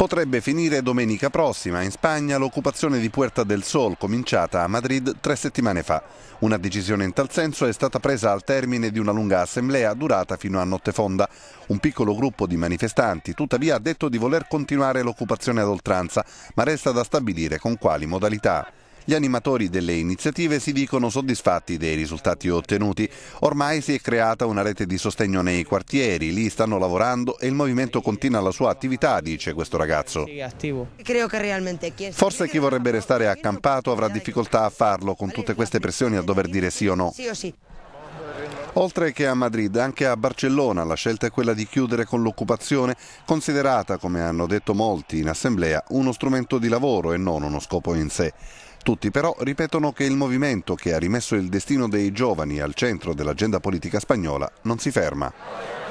Potrebbe finire domenica prossima in Spagna l'occupazione di Puerta del Sol cominciata a Madrid tre settimane fa. Una decisione in tal senso è stata presa al termine di una lunga assemblea durata fino a notte fonda. Un piccolo gruppo di manifestanti tuttavia ha detto di voler continuare l'occupazione ad oltranza, ma resta da stabilire con quali modalità. Gli animatori delle iniziative si dicono soddisfatti dei risultati ottenuti. Ormai si è creata una rete di sostegno nei quartieri, lì stanno lavorando e il movimento continua la sua attività, dice questo ragazzo. Forse chi vorrebbe restare accampato avrà difficoltà a farlo con tutte queste pressioni a dover dire sì o no. Oltre che a Madrid, anche a Barcellona la scelta è quella di chiudere con l'occupazione, considerata, come hanno detto molti in assemblea, uno strumento di lavoro e non uno scopo in sé. Tutti però ripetono che il movimento che ha rimesso il destino dei giovani al centro dell'agenda politica spagnola non si ferma.